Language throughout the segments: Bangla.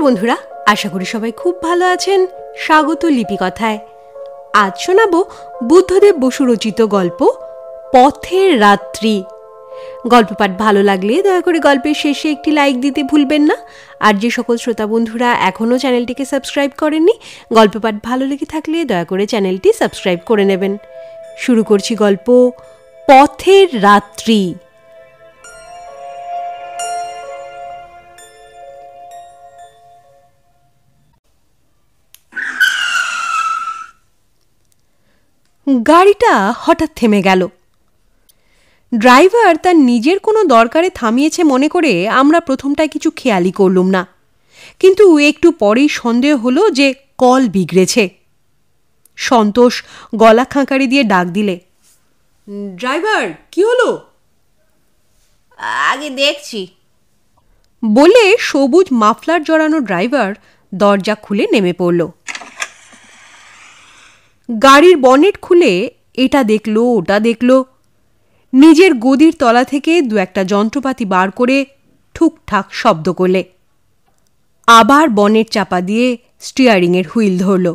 নমস্কার বন্ধুরা আশা করি সবাই খুব ভালো আছেন স্বাগত লিপিকথায় আজ শোনাব বুদ্ধদেব বসু রচিত গল্প পথের রাত্রি গল্প পাঠ ভালো লাগলে দয়া করে গল্পের শেষে একটি লাইক দিতে ভুলবেন না আর যে সকল শ্রোতা বন্ধুরা এখনও চ্যানেলটিকে সাবস্ক্রাইব করেননি গল্প পাঠ ভালো লেগে থাকলে দয়া করে চ্যানেলটি সাবস্ক্রাইব করে নেবেন শুরু করছি গল্প পথের রাত্রি গাড়িটা হঠাৎ থেমে গেল ড্রাইভার তার নিজের কোনো দরকারে থামিয়েছে মনে করে আমরা প্রথমটায় কিছু খেয়ালি করলুম না কিন্তু একটু পরেই সন্দেহ হলো যে কল বিগড়েছে সন্তোষ গলা খাঁকারি দিয়ে ডাক দিলে ড্রাইভার কি হলো আগে দেখছি বলে সবুজ মাফলার জড়ানো ড্রাইভার দরজা খুলে নেমে পড়ল গাড়ির বনেট খুলে এটা দেখল ওটা দেখল নিজের গদির তলা থেকে দু একটা যন্ত্রপাতি বার করে ঠুকঠাক শব্দ করলে আবার বনের চাপা দিয়ে স্টিয়ারিংয়ের হুইল ধরল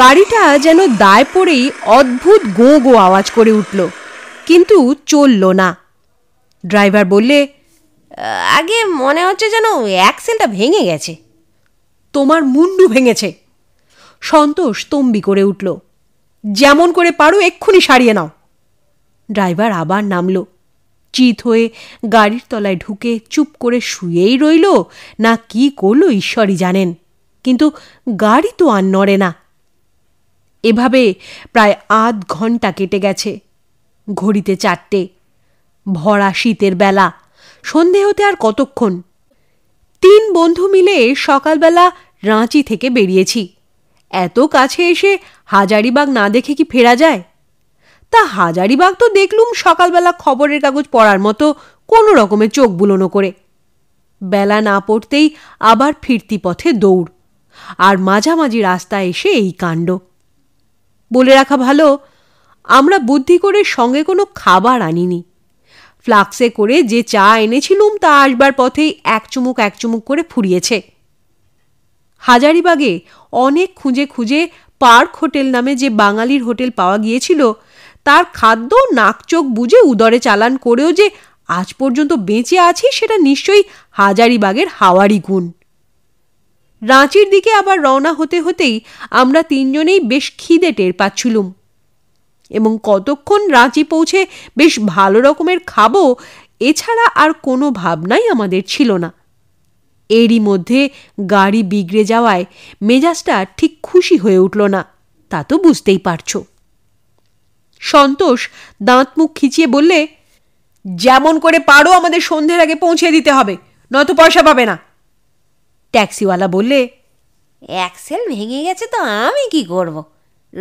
গাড়িটা যেন দায় পড়েই অদ্ভুত গো গো আওয়াজ করে উঠল কিন্তু চলল না ড্রাইভার বললে আগে মনে হচ্ছে যেন অ্যাক্সেলটা ভেঙে গেছে তোমার মুন্ডু ভেঙেছে সন্তোষ তম্বি করে উঠল যেমন করে পারো এক্ষুনি সারিয়ে নাও ড্রাইভার আবার নামল চিত হয়ে গাড়ির তলায় ঢুকে চুপ করে শুয়েই রইল না কি করল ঈশ্বরই জানেন কিন্তু গাড়ি তো আর নড়ে না এভাবে প্রায় আধ ঘন্টা কেটে গেছে ঘড়িতে চারটে ভরা শীতের বেলা সন্ধে হতে আর কতক্ষণ তিন বন্ধু মিলে সকালবেলা রাঁচি থেকে বেরিয়েছি এত কাছে এসে হাজারিবাগ না দেখে কি ফেরা যায় তা হাজারিবাগ তো দেখলুম সকালবেলা খবরের কাগজ পড়ার মতো কোনো রকমে চোখ বুলোনো করে বেলা না পড়তেই আবার ফিরতি পথে দৌড় আর মাঝামাঝি রাস্তায় এসে এই কাণ্ড বলে রাখা ভালো আমরা বুদ্ধি করে সঙ্গে কোনো খাবার আনিনি ফ্লাক্সে করে যে চা এনেছিলুম তা আসবার পথেই এক চুমুক এক চুমুক করে ফুরিয়েছে হাজারিবাগে অনেক খুঁজে খুঁজে পার্ক হোটেল নামে যে বাঙালির হোটেল পাওয়া গিয়েছিল তার খাদ্য নাকচোখ বুঝে উদরে চালান করেও যে আজ পর্যন্ত বেঁচে আছি সেটা নিশ্চয়ই হাজারিবাগের হাওয়ারি গুণ রাঁচির দিকে আবার রওনা হতে হতেই আমরা তিনজনেই বেশ খিদে টের পাচ্ছিলুম এবং কতক্ষণ রাঁচি পৌঁছে বেশ ভালো রকমের খাবো এছাড়া আর কোনো ভাবনাই আমাদের ছিল না এরই মধ্যে গাড়ি বিগড়ে যাওয়ায় মেজাজটা ঠিক খুশি হয়ে উঠল না তা তো বুঝতেই পারছো সন্তোষ দাঁত মুখ খিচিয়ে বললে যেমন করে পারো আমাদের সন্ধ্যের আগে পৌঁছে দিতে হবে নয়তো পয়সা পাবে না ট্যাক্সিওয়ালা বললে অ্যাক্সেল ভেঙে গেছে তো আমি কি করবো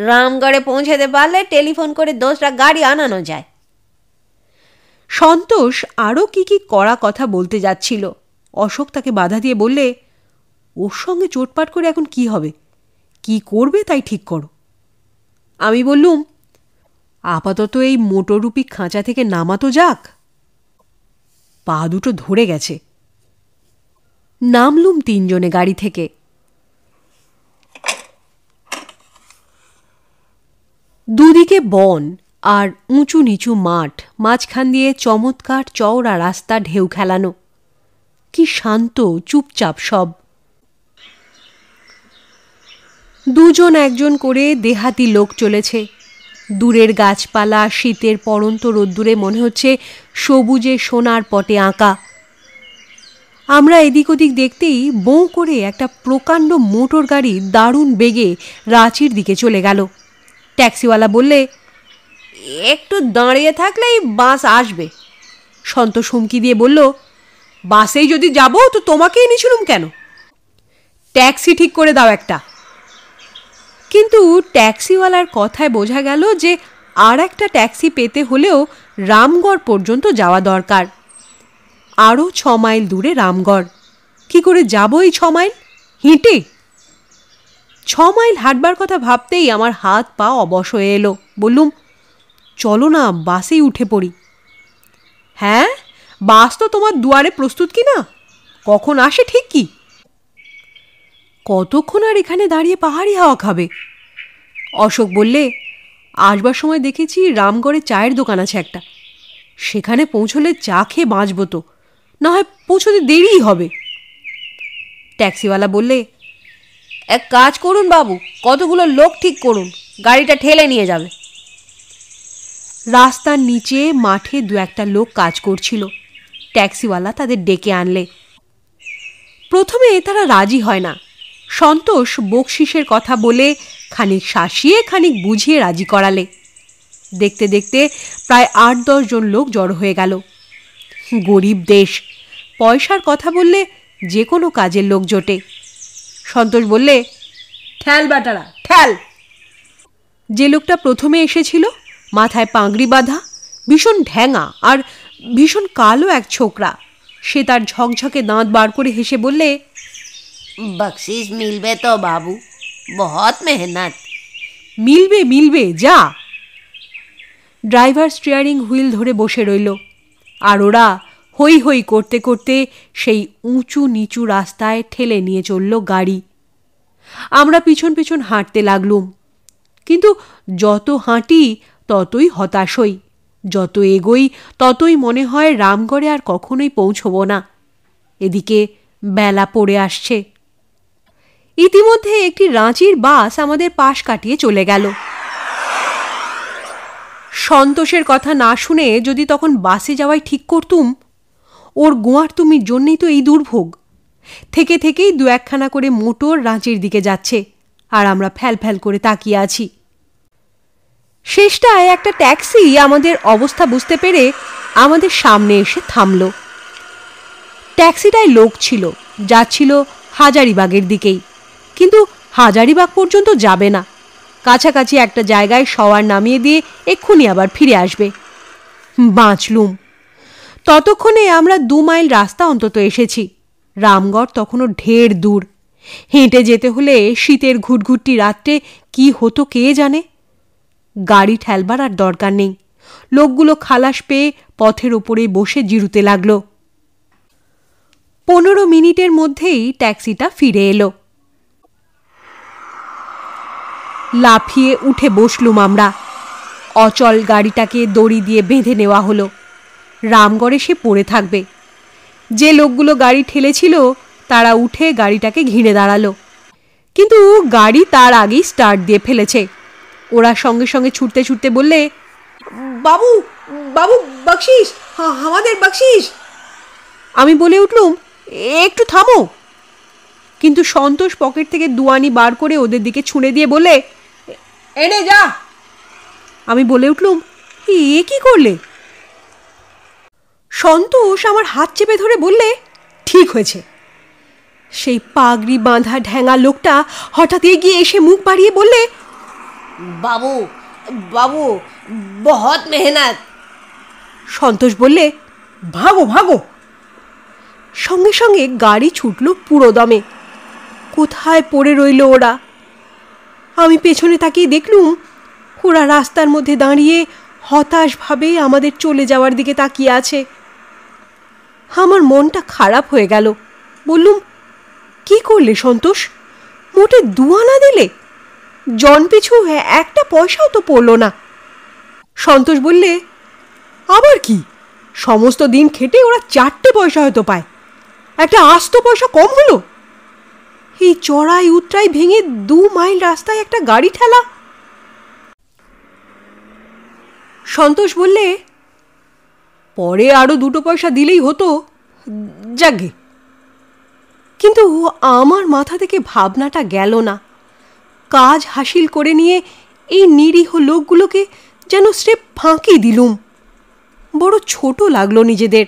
রামগড়ে পৌঁছাতে পারলে টেলিফোন করে দোষরা গাড়ি আনানো যায় সন্তোষ আরও কি কি কড়া কথা বলতে যাচ্ছিল অশোক তাকে বাধা দিয়ে বললে ওর সঙ্গে চোটপাট করে এখন কি হবে কি করবে তাই ঠিক করো আমি বললুম আপাতত এই মোটরুপি খাঁচা থেকে নামাতো যাক পা দুটো ধরে গেছে নামলুম তিনজনে গাড়ি থেকে দুদিকে বন আর উঁচু নিচু মাঠ মাঝখান দিয়ে চমৎকার চওড়া রাস্তা ঢেউ খেলানো কি শান্ত চুপচাপ সব দুজন একজন করে দেহাতি লোক চলেছে দূরের গাছপালা শীতের পরন্ত রোদ্দুরে মনে হচ্ছে সবুজে সোনার পটে আঁকা আমরা এদিক ওদিক দেখতেই বউ করে একটা প্রকাণ্ড মোটর গাড়ি দারুণ বেগে রাঁচির দিকে চলে গেল ট্যাক্সিওয়ালা বললে একটু দাঁড়িয়ে থাকলেই বাস আসবে সন্তোষ হুমকি দিয়ে বলল বাসেই যদি যাব তো তোমাকেই নিছিলুম কেন ট্যাক্সি ঠিক করে দাও একটা কিন্তু ট্যাক্সিওয়ালার কথায় বোঝা গেল যে আর একটা ট্যাক্সি পেতে হলেও রামগড় পর্যন্ত যাওয়া দরকার আরও ছ মাইল দূরে রামগড় কি করে যাবো এই ছ মাইল হেঁটে ছ মাইল হাঁটবার কথা ভাবতেই আমার হাত পা অবশ হয়ে এলো বললুম চলো না বাসেই উঠে পড়ি হ্যাঁ বাস তো তোমার দুয়ারে প্রস্তুত কি না কখন আসে ঠিক কি কতক্ষণ আর এখানে দাঁড়িয়ে পাহাড়ি হাওয়া খাবে অশোক বললে আসবার সময় দেখেছি রামগড়ে চায়ের দোকান আছে একটা সেখানে পৌঁছলে চা খেয়ে বাঁচব তো না হয় পৌঁছতে দেরিই হবে ট্যাক্সিওয়ালা বললে এক কাজ করুন বাবু কতগুলো লোক ঠিক করুন গাড়িটা ঠেলে নিয়ে যাবে রাস্তার নিচে মাঠে দু একটা লোক কাজ করছিল ট্যাক্সিওয়ালা তাদের ডেকে আনলে প্রথমে তারা রাজি হয় না সন্তোষ বকশিসের কথা বলে খানিক শাসিয়ে খানিক বুঝিয়ে রাজি করালে দেখতে দেখতে প্রায় আট জন লোক জড়ো হয়ে গেল গরিব দেশ পয়সার কথা বললে যে কোনো কাজের লোক জোটে সন্তোষ বললে ঠ্যাল বেটারা ঠ্যাল যে লোকটা প্রথমে এসেছিল মাথায় পাগড়ি বাঁধা ভীষণ ঢ্যাঙা আর ভীষণ কালো এক ছোকরা সে তার ঝকঝকে দাঁত বার করে হেসে বললে বকশিস মিলবে তো বাবু বহত মেহনত মিলবে মিলবে যা ড্রাইভার স্টিয়ারিং হুইল ধরে বসে রইল আর ওরা হৈ হৈ করতে করতে সেই উঁচু নিচু রাস্তায় ঠেলে নিয়ে চলল গাড়ি আমরা পিছন পিছন হাঁটতে লাগলুম কিন্তু যত হাঁটি ততই হতাশ হই যত এগোই ততই মনে হয় রামগড়ে আর কখনোই পৌঁছব না এদিকে বেলা পড়ে আসছে ইতিমধ্যে একটি রাঁচির বাস আমাদের পাশ কাটিয়ে চলে গেল সন্তোষের কথা না শুনে যদি তখন বাসে যাওয়াই ঠিক করতুম ওর গোয়ার তুমির জন্যেই তো এই দুর্ভোগ থেকে থেকেই দু একখানা করে মোটর রাঁচির দিকে যাচ্ছে আর আমরা ফ্যাল ফ্যাল করে তাকিয়ে আছি শেষটায় একটা ট্যাক্সি আমাদের অবস্থা বুঝতে পেরে আমাদের সামনে এসে থামল ট্যাক্সিটায় লোক ছিল যাচ্ছিল হাজারিবাগের দিকেই কিন্তু হাজারিবাগ পর্যন্ত যাবে না কাছাকাছি একটা জায়গায় সওয়ার নামিয়ে দিয়ে এক্ষুনি আবার ফিরে আসবে বাঁচলুম ততক্ষণে আমরা দু মাইল রাস্তা অন্তত এসেছি রামগড় তখনও ঢের দূর হেঁটে যেতে হলে শীতের ঘুটঘুটটি রাত্রে কি হতো কে জানে গাড়ি ঠেলবার আর দরকার নেই লোকগুলো খালাস পেয়ে পথের ওপরে বসে জিরুতে লাগল পনেরো মিনিটের মধ্যেই ট্যাক্সিটা ফিরে এলো লাফিয়ে উঠে বসলুম আমরা অচল গাড়িটাকে দড়ি দিয়ে বেঁধে নেওয়া হলো রামগড়ে সে পড়ে থাকবে যে লোকগুলো গাড়ি ঠেলেছিল তারা উঠে গাড়িটাকে ঘিরে দাঁড়ালো কিন্তু গাড়ি তার আগেই স্টার্ট দিয়ে ফেলেছে ওরা সঙ্গে সঙ্গে ছুটতে ছুটতে বললে বাবু বাবু বাকশিস আমাদের বাকশিস আমি বলে উঠলুম একটু থামো কিন্তু সন্তোষ পকেট থেকে দুয়ানি বার করে ওদের দিকে ছুঁড়ে দিয়ে বলে এনে যা আমি বলে উঠলুম এ কি করলে সন্তোষ আমার হাত চেপে ধরে বললে ঠিক হয়েছে সেই পাগড়ি বাঁধা ঢ্যাঙা লোকটা হঠাৎ এগিয়ে এসে মুখ বাড়িয়ে বললে বাবু বাবু বহৎ মেহনত সন্তোষ বললে ভাগো ভাগো সঙ্গে সঙ্গে গাড়ি ছুটল পুরো দমে কোথায় পড়ে রইল ওরা আমি পেছনে তাকিয়ে দেখলুম ওরা রাস্তার মধ্যে দাঁড়িয়ে হতাশভাবে আমাদের চলে যাওয়ার দিকে তাকিয়ে আছে আমার মনটা খারাপ হয়ে গেল বললুম কি করলে সন্তোষ মোটে দুয়ানা দিলে জন পিছু হ্যাঁ, একটা পয়সাও তো পড়ল না সন্তোষ বললে আবার কি সমস্ত দিন খেটে ওরা চারটে পয়সা হয়তো পায় একটা আস্ত পয়সা কম হলো এই চড়াই উত্রাই ভেঙে দু মাইল রাস্তায় একটা গাড়ি ঠেলা সন্তোষ বললে পরে আরও দুটো পয়সা দিলেই হতো যাগে কিন্তু আমার মাথা থেকে ভাবনাটা গেল না কাজ হাসিল করে নিয়ে এই নিরীহ লোকগুলোকে যেন সে ফাঁকি দিলুম বড় ছোট লাগলো নিজেদের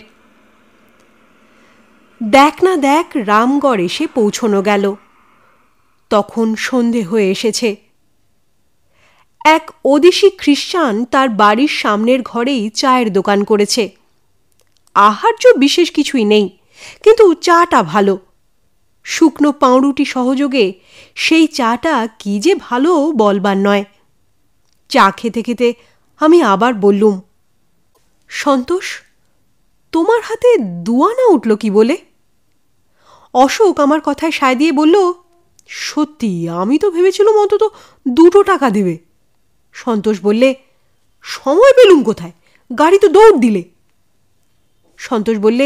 দেখ না দেখ রামগড় এসে পৌঁছনো গেল তখন সন্ধে হয়ে এসেছে এক ওদেশি খ্রিস্টান তার বাড়ির সামনের ঘরেই চায়ের দোকান করেছে আহার্য বিশেষ কিছুই নেই কিন্তু চাটা ভালো শুকনো পাউরুটি সহযোগে সেই চাটা কি যে ভালো বলবার নয় চা খেতে খেতে আমি আবার বললুম সন্তোষ তোমার হাতে দুয়ানা উঠল কি বলে অশোক আমার কথায় সায় দিয়ে বলল সত্যি আমি তো ভেবেছিলাম অন্তত দুটো টাকা দেবে সন্তোষ বললে সময় পেলুম কোথায় গাড়ি তো দৌড় দিলে সন্তোষ বললে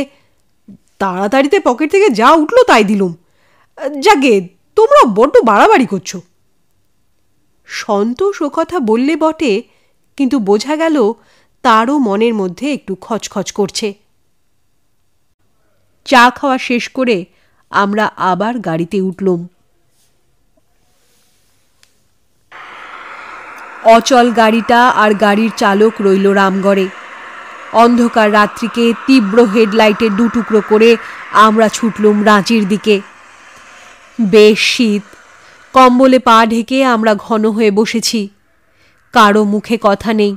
তাড়াতাড়িতে পকেট থেকে যা উঠলো তাই দিলুম যাগে তোমরা বড্ড বাড়াবাড়ি করছো সন্তোষ ও কথা বললে বটে কিন্তু বোঝা গেল তারও মনের মধ্যে একটু খচখচ করছে চা খাওয়া শেষ করে আমরা আবার গাড়িতে উঠলুম অচল গাড়িটা আর গাড়ির চালক রইল রামগড়ে অন্ধকার রাত্রিকে তীব্র হেডলাইটে দুটুকরো করে আমরা ছুটলুম রাঁচির দিকে বেশ শীত কম্বলে পা ঢেকে আমরা ঘন হয়ে বসেছি কারো মুখে কথা নেই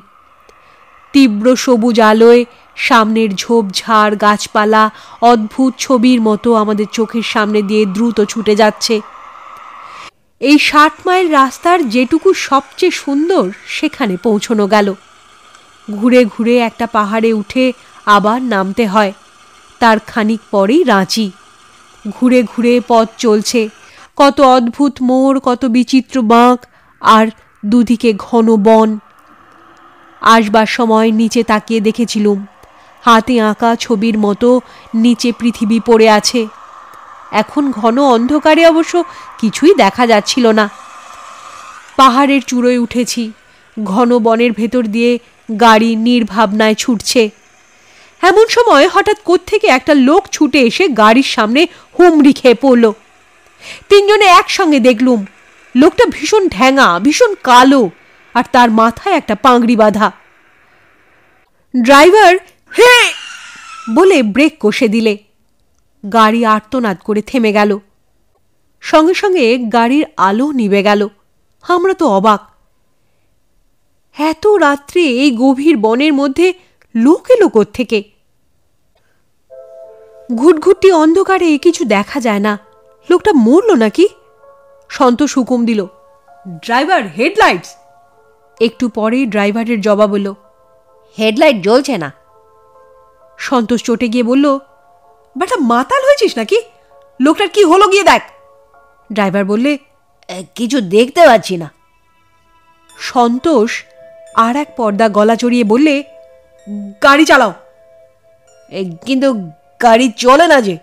তীব্র সবুজ আলোয় সামনের ঝোপঝাড় গাছপালা অদ্ভুত ছবির মতো আমাদের চোখের সামনে দিয়ে দ্রুত ছুটে যাচ্ছে এই ষাট মাইল রাস্তার যেটুকু সবচেয়ে সুন্দর সেখানে পৌঁছনো গেল ঘুরে ঘুরে একটা পাহাড়ে উঠে আবার নামতে হয় তার খানিক পরেই রাঁচি ঘুরে ঘুরে পথ চলছে কত অদ্ভুত মোড় কত বিচিত্র বাঁক আর দুদিকে ঘন বন আসবার সময় নিচে তাকিয়ে দেখেছিলুম হাতে আঁকা ছবির মতো নিচে পৃথিবী পড়ে আছে এখন ঘন অন্ধকারে অবশ্য কিছুই দেখা যাচ্ছিল না পাহাড়ের চূড়োয় উঠেছি ঘন বনের ভেতর দিয়ে গাড়ি নির্ভাবনায় ছুটছে এমন সময় হঠাৎ কোত্থেকে একটা লোক ছুটে এসে গাড়ির সামনে হুমড়ি খেয়ে পড়ল তিনজনে একসঙ্গে দেখলুম লোকটা ভীষণ ঢ্যাঙা ভীষণ কালো আর তার মাথায় একটা পাংড়ি বাঁধা ড্রাইভার হে বলে ব্রেক কষে দিলে গাড়ি আর্তনাদ করে থেমে গেল সঙ্গে সঙ্গে গাড়ির আলো নিবে গেল আমরা তো অবাক এত রাত্রে এই গভীর বনের মধ্যে লোক এলো থেকে ঘুটঘুটি অন্ধকারে কিছু দেখা যায় না লোকটা মরল নাকি সন্তোষ হুকুম দিল ড্রাইভার হেডলাইটস একটু পরেই ড্রাইভারের জবাব হল হেডলাইট জ্বলছে না সন্তোষ চটে গিয়ে বলল বেটা মাতাল হয়েছিস নাকি লোকটার কি হলো গিয়ে দেখ ড্রাইভার বললে কিছু দেখতে পাচ্ছি না সন্তোষ আর এক পর্দা গলা জড়িয়ে বললে গাড়ি চালাও কিন্তু গাড়ি চলে না যে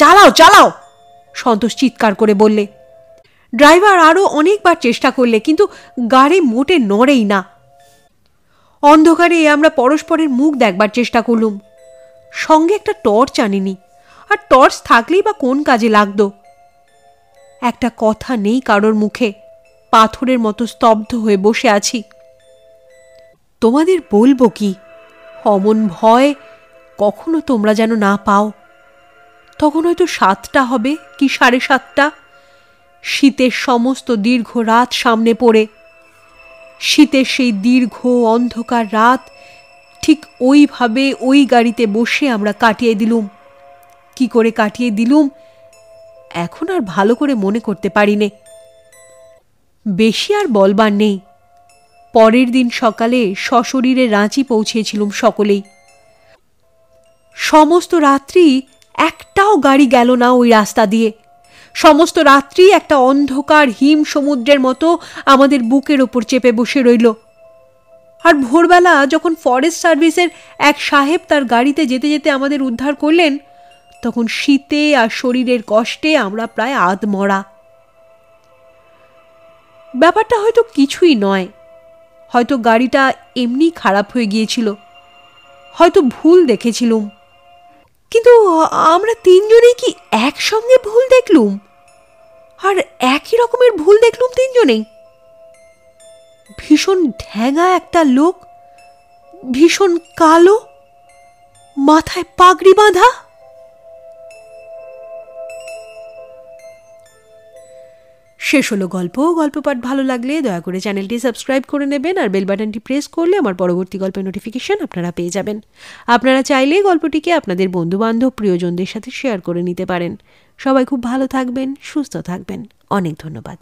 চালাও চালাও সন্তোষ চিৎকার করে বললে ড্রাইভার আরও অনেকবার চেষ্টা করলে কিন্তু গাড়ি মোটে নড়েই না অন্ধকারে আমরা পরস্পরের মুখ দেখবার চেষ্টা করলুম সঙ্গে একটা টর্চ আনিনি আর টর্চ থাকলেই বা কোন কাজে লাগত একটা কথা নেই কারোর মুখে পাথরের মতো স্তব্ধ হয়ে বসে আছি তোমাদের বলবো কি অমন ভয় কখনো তোমরা যেন না পাও তখন হয়তো সাতটা হবে কি সাড়ে সাতটা শীতের সমস্ত দীর্ঘ রাত সামনে পড়ে শীতের সেই দীর্ঘ অন্ধকার রাত ঠিক ওইভাবে ওই গাড়িতে বসে আমরা কাটিয়ে দিলুম কি করে কাটিয়ে দিলুম এখন আর ভালো করে মনে করতে পারিনে বেশি আর বলবার নেই পরের দিন সকালে সশরীরে রাঁচি পৌঁছেছিলুম সকলেই সমস্ত রাত্রি একটাও গাড়ি গেল না ওই রাস্তা দিয়ে সমস্ত রাত্রি একটা অন্ধকার হিম সমুদ্রের মতো আমাদের বুকের ওপর চেপে বসে রইল আর ভোরবেলা যখন ফরেস্ট সার্ভিসের এক সাহেব তার গাড়িতে যেতে যেতে আমাদের উদ্ধার করলেন তখন শীতে আর শরীরের কষ্টে আমরা প্রায় আধমরা ব্যাপারটা হয়তো কিছুই নয় হয়তো গাড়িটা এমনি খারাপ হয়ে গিয়েছিল হয়তো ভুল দেখেছিলুম কিন্তু আমরা তিনজনেই কি একসঙ্গে ভুল দেখলুম আর একই রকমের ভুল দেখলুম তিনজনেই ভীষণ ঢ্যাঙা একটা লোক ভীষণ কালো মাথায় পাগড়ি বাঁধা শেষ হলো গল্প গল্প পাঠ ভালো লাগলে দয়া করে চ্যানেলটি সাবস্ক্রাইব করে নেবেন আর বেল বাটনটি প্রেস করলে আমার পরবর্তী গল্পের নোটিফিকেশন আপনারা পেয়ে যাবেন আপনারা চাইলে গল্পটিকে আপনাদের বন্ধুবান্ধব প্রিয়জনদের সাথে শেয়ার করে নিতে পারেন সবাই খুব ভালো থাকবেন সুস্থ থাকবেন অনেক ধন্যবাদ